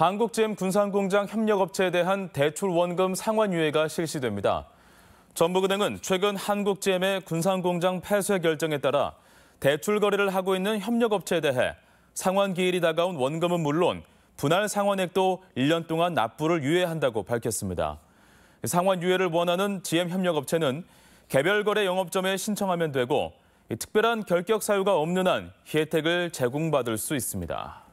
한국잼 군산공장 협력업체에 대한 대출 원금 상환 유예가 실시됩니다. 전북은행은 최근 한국잼의 군산공장 폐쇄 결정에 따라 대출 거래를 하고 있는 협력업체에 대해 상환 기일이 다가온 원금은 물론 분할 상환액도 1년 동안 납부를 유예한다고 밝혔습니다. 상환 유예를 원하는 GM 협력업체는 개별 거래 영업점에 신청하면 되고 특별한 결격 사유가 없는 한 혜택을 제공받을 수 있습니다.